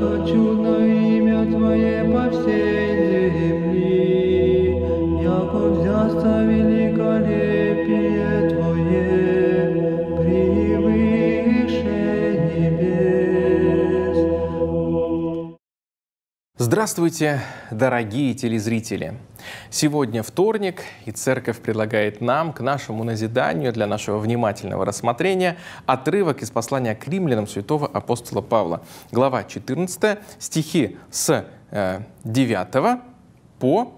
you. Здравствуйте, дорогие телезрители! Сегодня вторник, и Церковь предлагает нам, к нашему назиданию, для нашего внимательного рассмотрения, отрывок из послания к римлянам святого апостола Павла. Глава 14, стихи с 9 э, по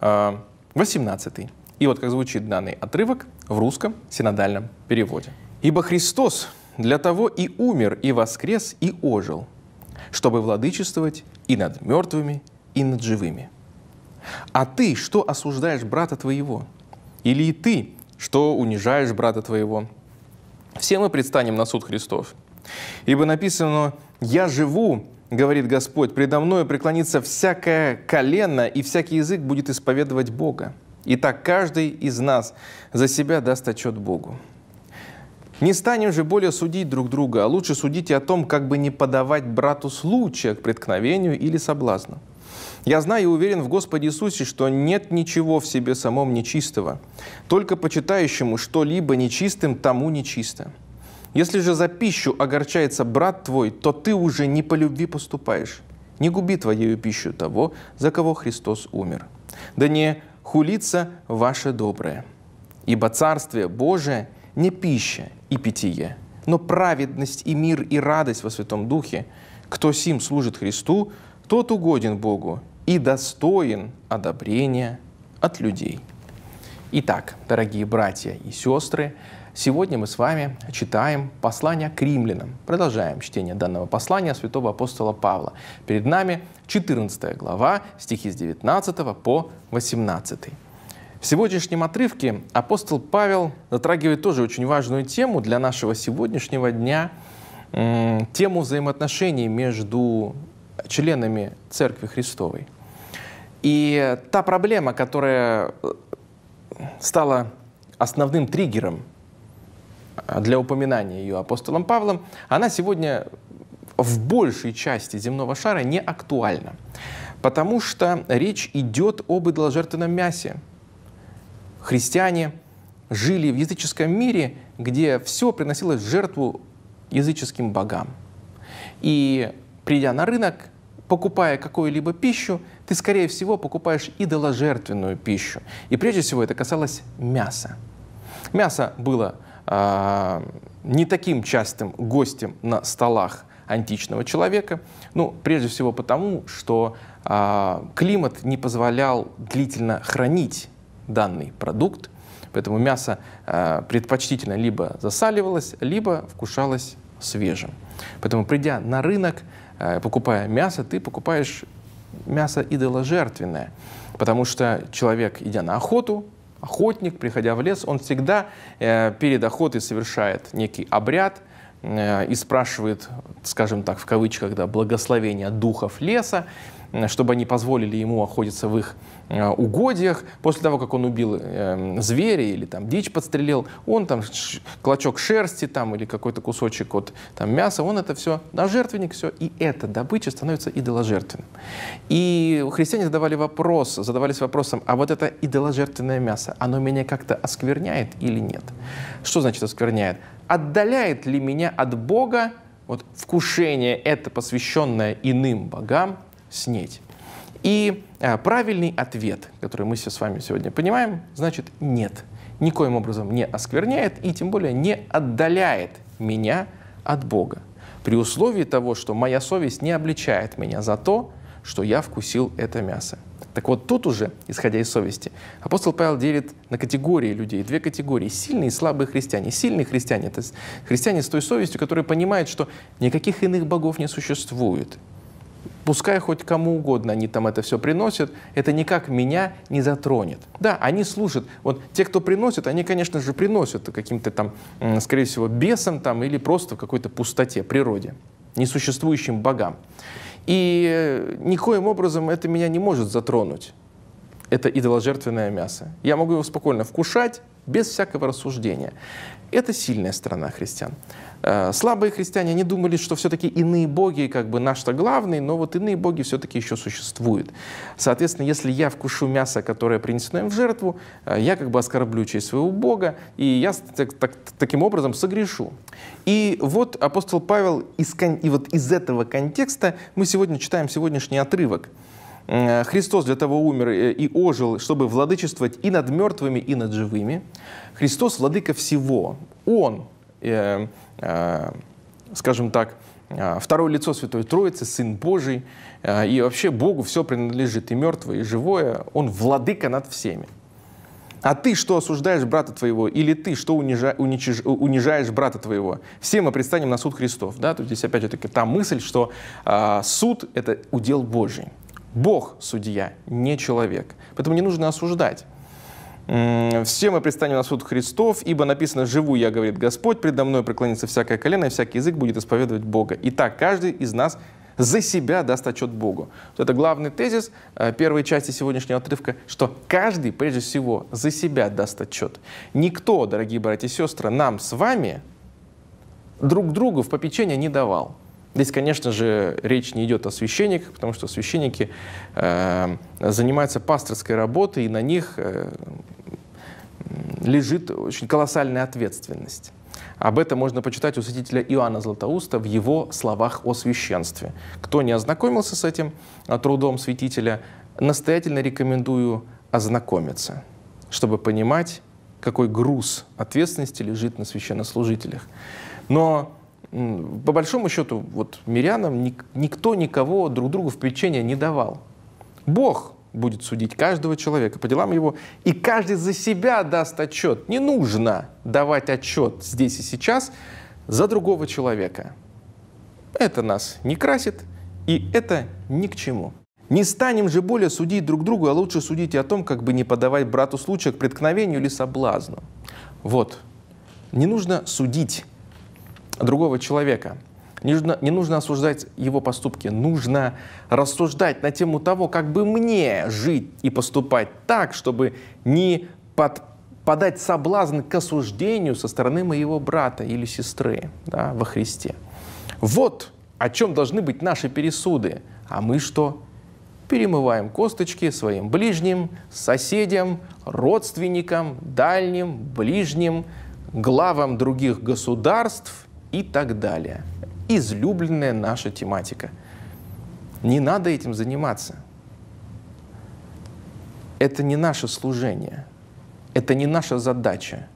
18. Э, и вот как звучит данный отрывок в русском синодальном переводе. «Ибо Христос для того и умер, и воскрес, и ожил» чтобы владычествовать и над мертвыми, и над живыми. А ты что осуждаешь брата твоего? Или и ты, что унижаешь брата твоего? Все мы предстанем на суд Христов. Ибо написано «Я живу, говорит Господь, предо мною преклонится всякое колено, и всякий язык будет исповедовать Бога». И так каждый из нас за себя даст отчет Богу. Не станем же более судить друг друга, а лучше судите о том, как бы не подавать брату случая к преткновению или соблазну. Я знаю и уверен в Господе Иисусе, что нет ничего в себе самом нечистого. Только почитающему что-либо нечистым, тому нечисто. Если же за пищу огорчается брат твой, то ты уже не по любви поступаешь. Не губи твоею пищу того, за кого Христос умер. Да не хулится ваше доброе. Ибо Царствие Божие не пища и питье, но праведность и мир и радость во Святом Духе. Кто сим служит Христу, тот угоден Богу и достоин одобрения от людей. Итак, дорогие братья и сестры, сегодня мы с вами читаем послание к римлянам. Продолжаем чтение данного послания святого апостола Павла. Перед нами 14 глава, стихи с 19 по 18. В сегодняшнем отрывке апостол Павел затрагивает тоже очень важную тему для нашего сегодняшнего дня, тему взаимоотношений между членами Церкви Христовой. И та проблема, которая э, стала основным триггером а, для упоминания ее апостолом Павлом, она сегодня в большей части земного шара не актуальна, потому что речь идет об идоложертвенном мясе – христиане жили в языческом мире, где все приносилось в жертву языческим богам. И придя на рынок, покупая какую-либо пищу, ты, скорее всего, покупаешь идоложертвенную пищу. И прежде всего это касалось мяса. Мясо было э, не таким частым гостем на столах античного человека, ну, прежде всего потому, что э, климат не позволял длительно хранить данный продукт. Поэтому мясо э, предпочтительно либо засаливалось, либо вкушалось свежим. Поэтому придя на рынок, э, покупая мясо, ты покупаешь мясо идоложертвенное. Потому что человек, идя на охоту, охотник, приходя в лес, он всегда э, перед охотой совершает некий обряд э, и спрашивает, скажем так, в кавычках, да, благословения духов леса. Э, чтобы они позволили ему охотиться в их э, угодьях. После того, как он убил э, зверя или там дичь подстрелил, он там клочок шерсти там или какой-то кусочек от там, мяса, он это все на жертвенник, все, и эта добыча становится идоложертвенным. И христиане задавали вопрос, задавались вопросом, а вот это идоложертвенное мясо, оно меня как-то оскверняет или нет? Что значит оскверняет? Отдаляет ли меня от Бога вот вкушение это посвященное иным богам, снеть. И а, правильный ответ, который мы все с вами сегодня понимаем, значит «нет». Никоим образом не оскверняет и тем более не отдаляет меня от Бога. При условии того, что моя совесть не обличает меня за то, что я вкусил это мясо. Так вот тут уже, исходя из совести, апостол Павел делит на категории людей, две категории, сильные и слабые христиане. Сильные христиане — это христиане с той совестью, которые понимают, что никаких иных богов не существует, Пускай хоть кому угодно они там это все приносят, это никак меня не затронет. Да, они слушают. Вот те, кто приносят, они, конечно же, приносят каким-то там, скорее всего, бесам там или просто в какой-то пустоте, природе, несуществующим богам. И э, никоим образом это меня не может затронуть это идоложертвенное мясо. Я могу его спокойно вкушать, без всякого рассуждения. Это сильная сторона христиан. Э, слабые христиане, они думали, что все-таки иные боги, как бы наш-то главный, но вот иные боги все-таки еще существуют. Соответственно, если я вкушу мясо, которое принесено им в жертву, э, я как бы оскорблю честь своего бога, и я так, так, таким образом согрешу. И вот апостол Павел из, и вот из этого контекста мы сегодня читаем сегодняшний отрывок. Э, Христос для того умер э, и ожил, чтобы владычествовать и над мертвыми, и над живыми. Христос – владыка всего. Он, э, э, скажем так, э, второе лицо Святой Троицы, Сын Божий, э, и вообще Богу все принадлежит, и мертвое, и живое. Он владыка над всеми. А ты что осуждаешь брата твоего? Или ты что унижа, уничиж, унижаешь брата твоего? Все мы предстанем на суд Христов. Да? То есть здесь опять же таки та мысль, что э, суд – это удел Божий. Бог судья, не человек. Поэтому не нужно осуждать. «Все мы предстанем на суд Христов, ибо написано «Живу я, говорит Господь, предо мной преклонится всякое колено, и всякий язык будет исповедовать Бога». Итак, каждый из нас за себя даст отчет Богу. Это главный тезис э, первой части сегодняшнего отрывка, что каждый, прежде всего, за себя даст отчет. Никто, дорогие братья и сестры, нам с вами друг другу в попечение не давал. Здесь, конечно же, речь не идет о священниках, потому что священники э, занимаются пасторской работой, и на них э, лежит очень колоссальная ответственность. Об этом можно почитать у святителя Иоанна Златоуста в его словах о священстве. Кто не ознакомился с этим э, трудом святителя, настоятельно рекомендую ознакомиться, чтобы понимать, какой груз ответственности лежит на священнослужителях. Но по большому счету, вот мирянам ник никто никого друг другу в причение не давал. Бог будет судить каждого человека по делам его, и каждый за себя даст отчет. Не нужно давать отчет здесь и сейчас за другого человека. Это нас не красит, и это ни к чему. Не станем же более судить друг друга а лучше судить о том, как бы не подавать брату случая к преткновению или соблазну. Вот. Не нужно судить другого человека. Не нужно, не нужно осуждать его поступки, нужно рассуждать на тему того, как бы мне жить и поступать так, чтобы не подпадать соблазн к осуждению со стороны моего брата или сестры да, во Христе. Вот о чем должны быть наши пересуды. А мы что? Перемываем косточки своим ближним, соседям, родственникам, дальним, ближним, главам других государств – и так далее. Излюбленная наша тематика. Не надо этим заниматься. Это не наше служение, это не наша задача.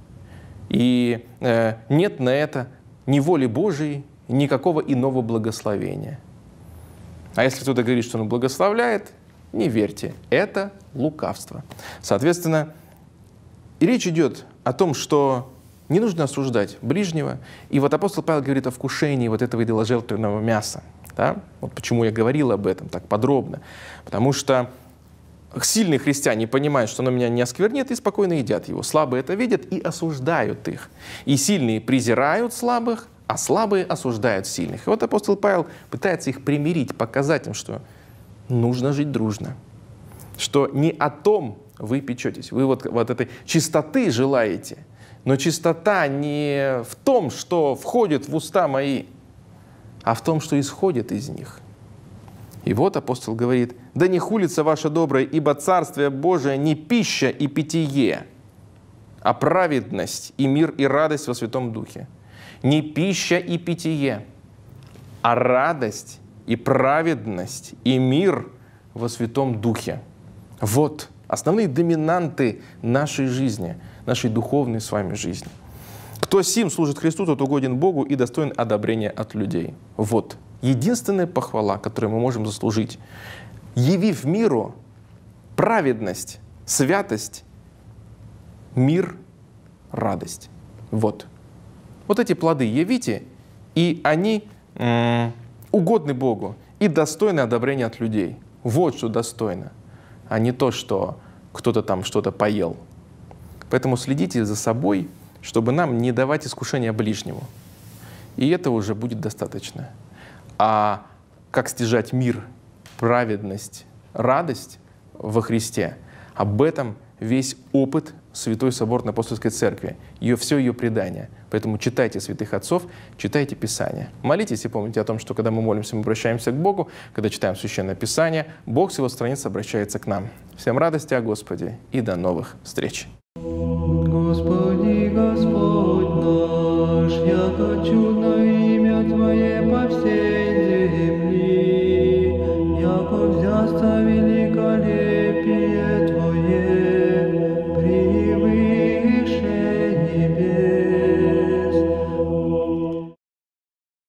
И э, нет на это ни воли Божией, никакого иного благословения. А если кто-то говорит, что он благословляет, не верьте, это лукавство. Соответственно, речь идет о том, что не нужно осуждать ближнего. И вот апостол Павел говорит о вкушении вот этого идоложертвенного мяса. Да? Вот почему я говорил об этом так подробно. Потому что сильные христиане понимают, что оно меня не осквернит, и спокойно едят его. Слабые это видят и осуждают их. И сильные презирают слабых, а слабые осуждают сильных. И вот апостол Павел пытается их примирить, показать им, что нужно жить дружно. Что не о том вы печетесь, вы вот, вот этой чистоты желаете – но чистота не в том, что входит в уста мои, а в том, что исходит из них. И вот апостол говорит, «Да не хулится ваше доброе, ибо Царствие Божие не пища и питье, а праведность и мир и радость во Святом Духе. Не пища и питье, а радость и праведность и мир во Святом Духе». Вот основные доминанты нашей жизни – нашей духовной с вами жизни. Кто сим служит Христу, тот угоден Богу и достоин одобрения от людей. Вот единственная похвала, которую мы можем заслужить, явив миру праведность, святость, мир, радость. Вот. Вот эти плоды явите, и они угодны Богу и достойны одобрения от людей. Вот что достойно, а не то, что кто-то там что-то поел – Поэтому следите за собой, чтобы нам не давать искушения ближнему. И этого уже будет достаточно. А как стяжать мир, праведность, радость во Христе, об этом весь опыт Святой Соборной Апостольской Церкви, ее, все ее предание. Поэтому читайте святых отцов, читайте Писание. Молитесь и помните о том, что когда мы молимся, мы обращаемся к Богу, когда читаем Священное Писание, Бог с его страниц обращается к нам. Всем радости о Господе и до новых встреч!